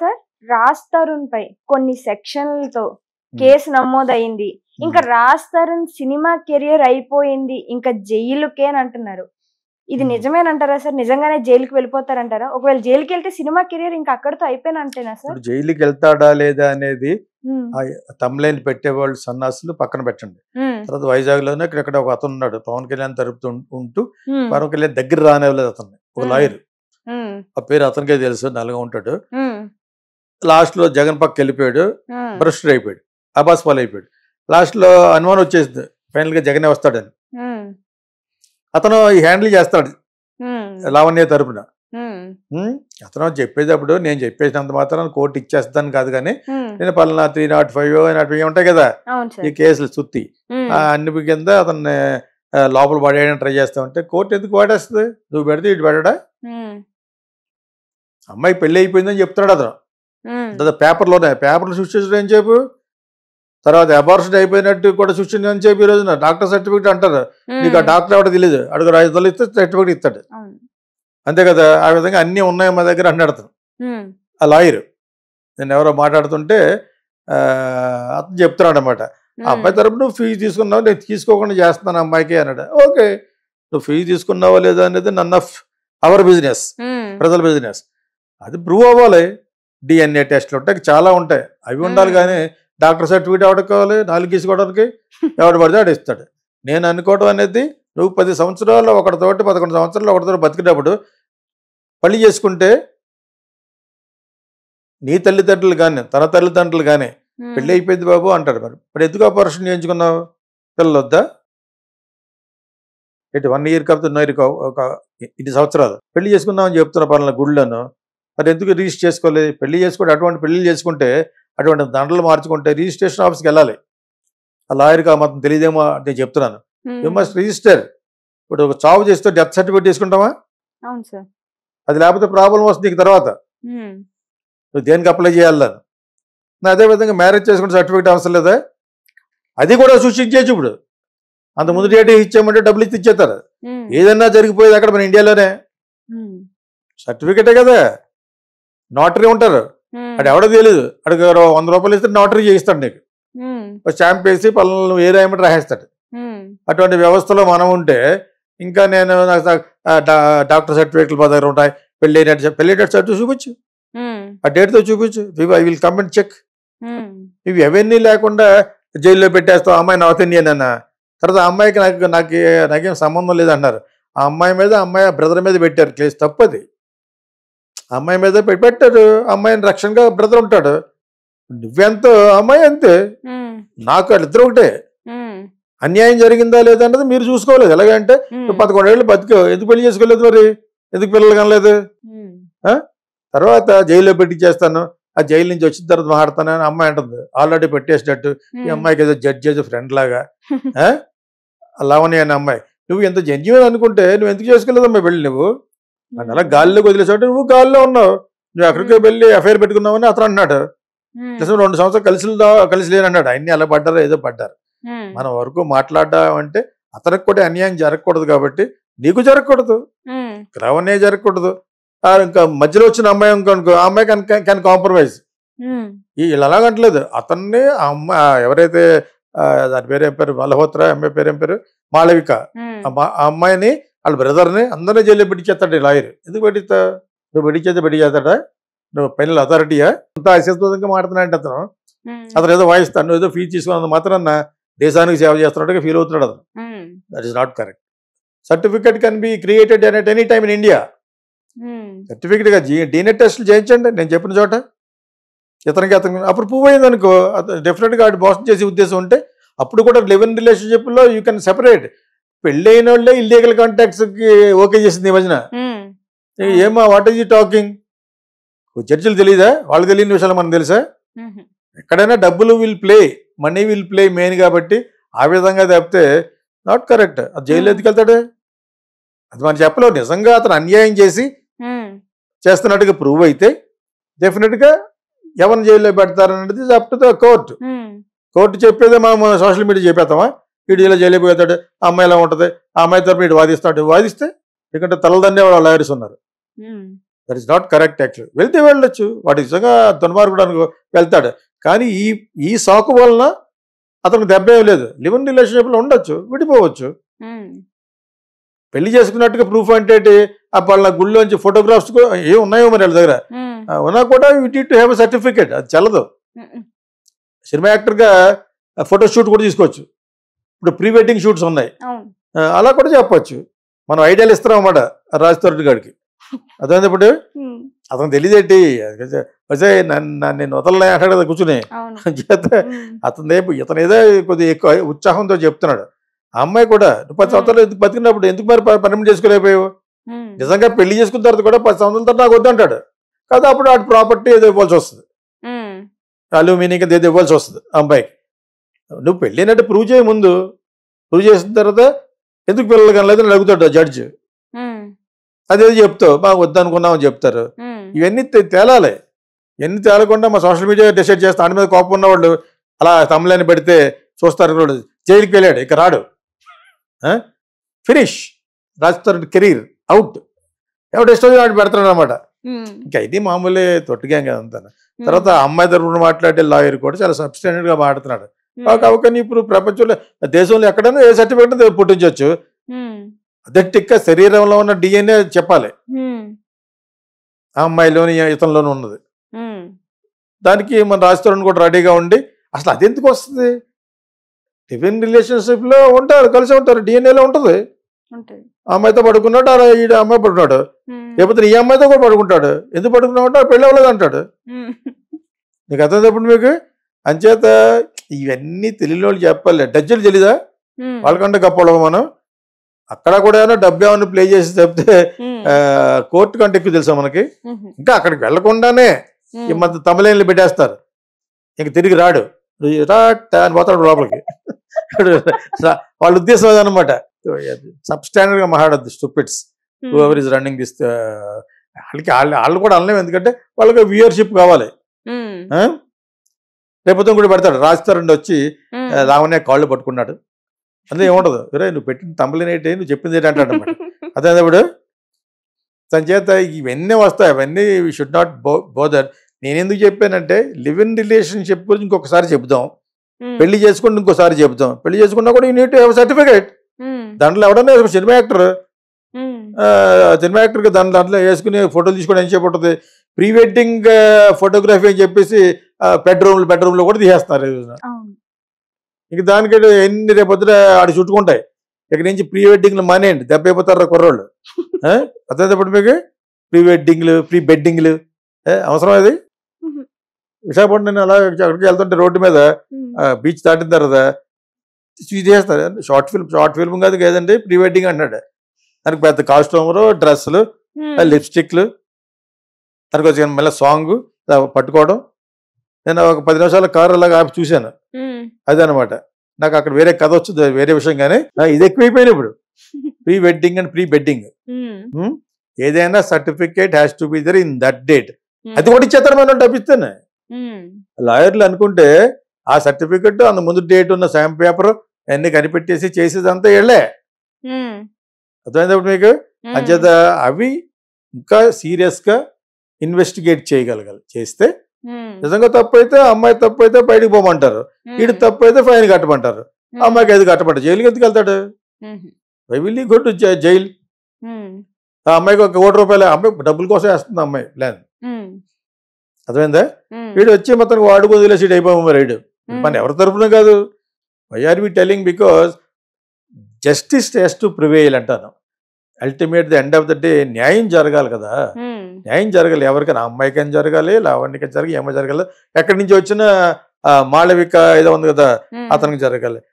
sir Raj Tarun పై కొన్ని సెక్షన్లతో case నమోదైంది ఇంకా రాజ్ తరుణ్ సినిమా కెరియర్ అయిపోయింది ఇంకా జైలుకే అని అంటున్నారు ఇది నిజమేనంటారా సార్ నిజంగానే జైలుకి వెళ్ళిపోతారంటారా ఒకవేళ జైలుకి వెళ్తే సినిమా కెరియర్ ఇంకా అక్కడతో అయిపోయినంటేనా సార్ జైలుకి వెళ్తాడా లేదా అనేది తమ్లైన్ పెట్టేవాళ్ళు సన్నాసులు పక్కన పెట్టండి తర్వాత వైజాగ్ లోనే ఇక్కడ ఒక అతను ఉన్నాడు పవన్ కళ్యాణ్ తరపు ఉంటూ పవన్ కళ్యాణ్ దగ్గర రానివ్వలేదు అతన్ని ఒక లాయర్ ఆ పేరు అతనికే తెలుసు నల్లగా ఉంటాడు లాస్ట్ లో జగన్ పక్క వెళ్ళిపోయాడు భ్రష్టుడు అయిపోయాడు అబాస్ పాలు అయిపోయాడు లాస్ట్ లో అనుమానం వచ్చేసింది ఫైనల్ గా జగనే వస్తాడని అతను హ్యాండిల్ చేస్తాడు లావణ్య తరపున అతను చెప్పేటప్పుడు నేను చెప్పేసినంత మాత్రం కోర్టు ఇచ్చేస్తాను కాదు కానీ నేను పలానా three nought five nought five ఉంటాయి కదా ఈ కేసులు సుత్తి అన్ని కింద అతన్ని లోపల పడేయడం ట్రై చేస్తా ఉంటే కోర్టు ఎందుకు వాడేస్తుంది నువ్వు పెడితే ఇటు పెడడా అమ్మాయి పెళ్ళి అయిపోయిందని చెప్తాడు అతను లేదా పేపర్లోనే పేపర్లు సృష్టించడం ఏం చెప్పు తర్వాత అబార్షన్ అయిపోయినట్టు కూడా సృష్టించడం అని చెప్పి ఈ రోజున డాక్టర్ సర్టిఫికేట్ అంటారు నీకు ఆ డాక్టర్ ఎవడో తెలియదు అడుగు ఐదు ఇస్తే సర్టిఫికేట్ ఇస్తాడు అంతే కదా ఆ విధంగా అన్నీ ఉన్నాయి మా దగ్గర అన్ని అడతాను ఆ లాయర్ నేను ఎవరో మాట్లాడుతుంటే అతను చెప్తున్నాడు అనమాట అబ్బాయి తరపు నువ్వు ఫీజు తీసుకున్నావు నేను తీసుకోకుండా చేస్తున్నాను అమ్మాయికి అన్నాడు ఓకే నువ్వు ఫీజు తీసుకున్నావా లేదా అనేది నన్ను అవర్ బిజినెస్ ప్రజల బిజినెస్ అది ప్రూవ్ అవ్వాలి డిఎన్ఏ టెస్ట్లు ఉంటాయి చాలా ఉంటాయి అవి ఉండాలి కానీ డాక్టర్ సర్టిఫికేట్ ఎవడుకోవాలి నాలుగు తీసుకోవడానికి ఎవడు పడితే ఆడు ఇస్తాడు నేను అనుకోవడం అనేది నువ్వు పది సంవత్సరాల్లో ఒకటితోటి పదకొండు సంవత్సరాలు ఒకటితో బతికేటప్పుడు పళ్ళు చేసుకుంటే నీ తల్లిదండ్రులు కానీ తన తల్లిదండ్రులు కానీ పెళ్ళి అయిపోయింది బాబు అంటాడు మరి ఇప్పుడు ఎందుకు ఆపరేషన్ చేయించుకున్నావు పిల్లలు వద్దా ఇటు వన్ ఇయర్ కాకపోతే ఒక ఇన్ని సంవత్సరాలు పెళ్లి చేసుకుందామని చెప్తున్న పనుల గుళ్ళను మరి ఎందుకు రిజిస్టర్ చేసుకోవాలి పెళ్లి చేసుకుంటే అటువంటి పెళ్లి చేసుకుంటే అటువంటి దండలు మార్చుకుంటే రిజిస్ట్రేషన్ ఆఫీస్కి వెళ్ళాలి ఆ లాయర్కి మాత్రం తెలియదేమో నేను చెప్తున్నాను యూ మస్ట్ రిజిస్టర్ ఇప్పుడు ఒక చావు చేస్తే డెత్ సర్టిఫికేట్ తీసుకుంటావా అది లేకపోతే ప్రాబ్లం వస్తుంది నీకు తర్వాత నువ్వు దేనికి అప్లై చేయాలని అదేవిధంగా మ్యారేజ్ చేసుకుంటే సర్టిఫికేట్ అవసరం లేదా అది కూడా సూచించేసి ఇప్పుడు అంత ముందు డేట్ ఇచ్చామంటే డబ్బులు ఇచ్చి ఇచ్చేస్తారు ఏదన్నా జరిగిపోయేది అక్కడ మన ఇండియాలోనే సర్టిఫికేటే కదా నోటరీ ఉంటారు అది ఎవడో తెలియదు అడిగి వంద రూపాయలు ఇస్తే నోటరీ చేయిస్తాడు నీకు స్టాంప్ వేసి పనులు ఏ రాయమంటే రాసేస్తాడు అటువంటి వ్యవస్థలో మనం ఉంటే ఇంకా నేను డాక్టర్ సర్టిఫికేట్లు దగ్గర ఉంటాయి పెళ్లి డేట్ సర్టిఫికేట్ చూపించు ఆ డేట్తో చూపించు I will come and check ఇవి అవన్నీ లేకుండా జైల్లో పెట్టేస్తావు అమ్మాయి నార్త్ ఇండియన్ అన్న తర్వాత అమ్మాయికి నాకు నాకు నాకేం సంబంధం లేదన్నారు ఆ అమ్మాయి మీద అమ్మాయి బ్రదర్ మీద పెట్టారు కేసు తప్పది అమ్మాయి మీద పెట్టారు అమ్మాయిని రక్షణగా బ్రదర్ ఉంటాడు నువ్వెంత అమ్మాయి అంతే నాకు వాళ్ళిద్దరు ఒకటే అన్యాయం జరిగిందా లేదా అన్నది మీరు చూసుకోలేదు ఎలాగంటే పదకొండేళ్ళు బతికావు ఎందుకు పెళ్లి చేసుకోలేదు మరి ఎందుకు పిల్లలు కనలేదు తర్వాత జైల్లో పెట్టి చేస్తాను ఆ జైలు నుంచి వచ్చిన తర్వాత మాట్లాడతాను అని అమ్మాయి అంటుంది ఆల్రెడీ పెట్టేసినట్టు ఈ అమ్మాయికి ఏదో జడ్జ్ చేసే ఫ్రెండ్ లాగా లవణి అని అమ్మాయి నువ్వు ఎంత జెన్యున్ అనుకుంటే నువ్వు ఎందుకు చేసుకోలేదమ్మా పెళ్ళి నువ్వు నన్ను అలా గాలిలోకి వదిలేసాడు నువ్వు గాలిలో ఉన్నావు నువ్వు ఎక్కడికి వెళ్ళి ఎఫ్ఐఆర్ పెట్టుకున్నావని అతను అన్నాడు రెండు సంవత్సరాలు కలిసి కలిసి లేనన్నాడు అన్ని అలా పడ్డారు ఏదో పడ్డారు మన వరకు మాట్లాడామంటే అతనికి కూడా అన్యాయం జరగకూడదు కాబట్టి నీకు జరగకూడదు క్రవణ్య జరగకూడదు ఇంకా మధ్యలో వచ్చిన అమ్మాయి ఆ అమ్మాయి కనుక కెన్ కాంప్రమైజ్ వీళ్ళు అలాగంటలేదు అతన్ని అమ్మాయి ఎవరైతే దాని పేరు ఏం పేరు మల్హోత్ర అమ్మాయి పేరు ఏం పేరు మాళవిక ఆ అమ్మాయిని వాళ్ళ బ్రదర్ని అందరినీ జైల్లో పెట్టించేస్తాడు లాయర్ ఎందుకు పెట్టిస్తా నువ్వు పెట్టించేస్తే పెట్టించేస్తాడా నువ్వు పైన అథారిటీయా అంత అశాస్వతంగా మాట్లాడుతున్నాడు అతను అతను ఏదో వాయిస్తాను నువ్వు ఏదో ఫీజ్ తీసుకున్నంత మాత్రం దేశానికి సేవ చేస్తున్నట్టుగా ఫీల్ అవుతున్నాడు అతను that is not correct certificate can be created at any time in India certificate డీనెట్ టెస్ట్లు చేయించండి నేను చెప్పిన చోట ఇతనికి అతను అప్పుడు ప్రూవ్ అయింది అనుకో డెఫినెట్గా ఆడు మోసం చేసే ఉద్దేశం ఉంటే అప్పుడు కూడా లివ్ ఇన్ రిలేషన్షిప్లో యూ కెన్ సెపరేట్ పెళ్ళైన వాళ్ళే ఇల్లీగల్ కాంటాక్ట్స్ కి ఓకే చేసింది ఈ మధ్యన ఏమా వాట్ ఈజ్ ఈ టాకింగ్ చర్చలు తెలియదా వాళ్ళు తెలియని విషయాలు మనం తెలుసా ఎక్కడైనా డబ్బులు will play money will play main కాబట్టి ఆ విధంగా తప్పితే నాట్ కరెక్ట్ అది జైల్లో ఎత్తుకెళ్తాడు అది మనం చెప్పలేదు నిజంగా అతను అన్యాయం చేసి చేస్తున్నట్టుగా ప్రూవ్ అయితే డెఫినెట్ గా ఎవరిని జైల్లో పెడతారనేది అనేది ద కోర్టు కోర్టు చెప్పేదే మనం సోషల్ మీడియా చెప్పేస్తామా వీడు ఇలా చేయలేకపోతాడు ఆ అమ్మాయి ఎలా ఉంటుంది ఆ అమ్మాయి తరపు వీడు వాదిస్తాడు వాదిస్తే ఎందుకంటే తలదన్నే వాళ్ళ లాయర్స్ ఉన్నారు that is not correct actual వెళ్తే వెళ్ళొచ్చు వాడు నిజంగా దుర్మార్గుడు అనుకో వెళ్తాడు కానీ ఈ ఈ సాకు వలన అతనికి దెబ్బ ఏం లేదు లివింగ్ రిలేషన్షిప్ రిలేషన్షిప్లో ఉండొచ్చు విడిపోవచ్చు పెళ్లి చేసుకున్నట్టుగా ప్రూఫ్ అంటే వాళ్ళ గుళ్ళోంచి ఫోటోగ్రాఫ్స్ ఏ ఉన్నాయో మరి వాళ్ళ దగ్గర ఉన్నా కూడా యూ టు హ్యావ్ సర్టిఫికేట్ అది చల్లదు సినిమా యాక్టర్గా ఫోటోషూట్ కూడా తీసుకోవచ్చు ఇప్పుడు ప్రీ వెడ్డింగ్ షూట్స్ ఉన్నాయి అలా కూడా చెప్పచ్చు మనం ఐడియాలు ఇస్తున్నాం అన్నమాట రాజ్తోరెడ్డి గారికి అదే ఇప్పుడు అతను తెలియదేంటి వచ్చే నేను వదలనే అంటాడు కదా కూర్చుని చేస్తే అతను ఇతను ఏదో కొద్దిగా ఎక్కువ ఉత్సాహంతో చెప్తున్నాడు ఆ అమ్మాయి కూడా పది సంవత్సరాలు ఎందుకు బతికినప్పుడు ఎందుకు మరి పరిమితి చేసుకోలేకపోయావు నిజంగా పెళ్లి చేసుకున్న తర్వాత కూడా పది సంవత్సరాల తర్వాత నాకు వద్దంటాడు కాదు అప్పుడు ఆ ప్రాపర్టీ ఏదో ఇవ్వాల్సి వస్తుంది అల్యూమినియం ఏదో ఇవ్వాల్సి వస్తుంది అమ్మాయికి నువ్వు పెళ్ళినట్టు ప్రూవ్ చేయ ముందు ప్రూవ్ చేసిన తర్వాత ఎందుకు పిల్లలు కనలేదు అని అడుగుతాడు జడ్జ్ అదేదో చెప్తావు బాగా అని చెప్తారు ఇవన్నీ తేలాలి ఇవన్నీ తేలకుండా మా సోషల్ మీడియా డిసైడ్ చేస్తా దాని మీద కోపం ఉన్నవాళ్ళు అలా తమ్ములని పెడితే చూస్తారు జైలుకి వెళ్ళాడు ఇక రాడు ఫినిష్ రాజుతారు కెరీర్ అవుట్ ఎవడు ఇష్టం వాడు పెడతాడు అనమాట ఇంకా ఇది మామూలే తొట్టుగా కదా తర్వాత అమ్మాయి తరపున మాట్లాడే లాయర్ కూడా చాలా సబ్స్టాండర్డ్గా మాట్లాడుతున్నాడు కానీ ఇప్పుడు ప్రపంచంలో దేశంలో ఎక్కడైనా ఏ సర్టిఫికెట్ పుట్టించవచ్చు అదట్టిక్క శరీరంలో ఉన్న డిఎన్ఏ చెప్పాలి ఆ అమ్మాయిలోని ఇతనిలోనూ ఉన్నది దానికి మన రాజస్థాన్ కూడా రెడీగా ఉండి అసలు అది ఎందుకు వస్తుంది రిలేషన్షిప్ రిలేషన్షిప్లో ఉంటారు కలిసి ఉంటారు డిఎన్ఏలో ఉంటుంది ఆ అమ్మాయితో పడుకున్నాడు అలా ఈ అమ్మాయి పడుకున్నాడు లేకపోతే ఈ అమ్మాయితో కూడా పడుకుంటాడు ఎందుకు పడుకున్నావు అంటే పెళ్ళి అవ్వలేదు అంటాడు నీకు అర్థం చెప్పండి మీకు అంచేత ఇవన్నీ తెలియని వాళ్ళు చెప్పాలి డజ్జలు తెలీదా వాళ్ళకంటే గొప్ప మనం అక్కడ కూడా ఏమైనా డబ్బు ఏమైనా ప్లే చేసి చెప్తే కోర్టు కంటే ఎక్కువ తెలుసా మనకి ఇంకా అక్కడికి వెళ్లకుండానే మన తమిళైన్లు పెట్టేస్తారు ఇంక తిరిగి రాడు అని పోతాడు లోపలికి వాళ్ళ ఉద్దేశం అదనమాట సబ్స్టాండర్డ్ గా మహాడద్దు stupids whoever is running this వాళ్ళకి వాళ్ళు కూడా అనలేము ఎందుకంటే వాళ్ళకి వ్యూయర్షిప్ కావాలి రేపొద్దు కూడా పెడతాడు రాజస్థాన్ వచ్చి లావణ్య కాళ్ళు పట్టుకున్నాడు అందులో ఏముండదు రే నువ్వు పెట్టిన తంబలినేటి నువ్వు చెప్పింది ఏంటి అంటాడు అనమాట అదేనప్పుడు తన చేత ఇవన్నీ వస్తాయి అవన్నీ we should not bo bother నేనెందుకు చెప్పానంటే లివ్ ఇన్ రిలేషన్షిప్ గురించి ఇంకొకసారి చెబుదాం పెళ్లి చేసుకుంటే ఇంకోసారి చెప్దాం పెళ్లి చేసుకున్నా కూడా యూనిట్ నీట్ సర్టిఫికేట్ దాంట్లో ఎవడన్నా సినిమా యాక్టర్ సినిమా యాక్టర్కి దాని దాంట్లో వేసుకుని ఫోటోలు తీసుకుని ఏం చేయబడుతుంది ప్రీ వెడ్డింగ్ ఫోటోగ్రఫీ అని చెప్పేసి బెడ్రూమ్లు బెడ్రూమ్లో కూడా తీసేస్తున్నారు ఇంక దానికి ఎన్ని రేపొద్దున ఆడి చుట్టుకుంటాయి ఇక్కడ నుంచి ప్రీ వెడ్డింగ్లు మానేయండి దెబ్బ అయిపోతారు కుర్రోళ్ళు అర్థమైనప్పుడు మీకు ప్రీ వెడ్డింగ్లు ప్రీ బెడ్డింగ్లు అవసరం అది విశాఖపట్నం నేను అలా అక్కడికి వెళ్తుంటే రోడ్డు మీద బీచ్ దాటిన తర్వాత చేస్తారు షార్ట్ ఫిల్మ్ షార్ట్ ఫిల్మ్ కాదు కదండి ప్రీ వెడ్డింగ్ అంటున్నాడు దానికి పెద్ద కాస్ట్యూమరు డ్రెస్సులు లిప్స్టిక్లు దానికి వచ్చి మళ్ళీ సాంగ్ పట్టుకోవడం నేను ఒక పది నిమిషాల కారు అలాగా ఆపి చూశాను అనమాట నాకు అక్కడ వేరే కథ వచ్చింది వేరే విషయం కానీ ఇది ఎక్కువైపోయినా ఇప్పుడు pre wedding and pre bedding ఏదైనా certificate has to be there in that date అది కూడా ఇచ్చేస్తారు మనం డబ్బిస్తాను లాయర్లు అనుకుంటే ఆ సర్టిఫికెట్ అంత ముందు డేట్ ఉన్న శాంప్ పేపర్ అన్ని కనిపెట్టేసి చేసేదంతా వెళ్ళే అర్థమైంది మీకు అంచేత అవి ఇంకా సీరియస్ గా ఇన్వెస్టిగేట్ చేయగలగాలి చేస్తే నిజంగా తప్పు అయితే అమ్మాయి తప్పు అయితే బయటకు పోమంటారు ఇటు తప్పు అయితే ఫైన్ కట్టమంటారు అమ్మాయికి అది కట్టమంటారు జైలుకి ఎందుకు వెళ్తాడు వై విల్ జైలు జైల్ ఆ అమ్మాయికి ఒక కోటి రూపాయలు అమ్మాయి డబ్బుల కోసం వేస్తుంది అమ్మాయి ప్లాన్ అర్థమైందా వీడు వచ్చి మొత్తం వాడుకు వదిలేసి అయిపోయి రైడు మన ఎవరి తరఫున కాదు why are be telling because justice test to prevail అంటాను ultimate the end of the day న్యాయం జరగాలి కదా న్యాయం జరగాలి ఎవరికైనా అమ్మాయికైనా జరగాలి లావణ్యకైనా జరగాలి ఏమో జరగాలి ఎక్కడి నుంచి వచ్చిన మాళవిక ఏదో ఉంది కదా అతనికి జరగాలి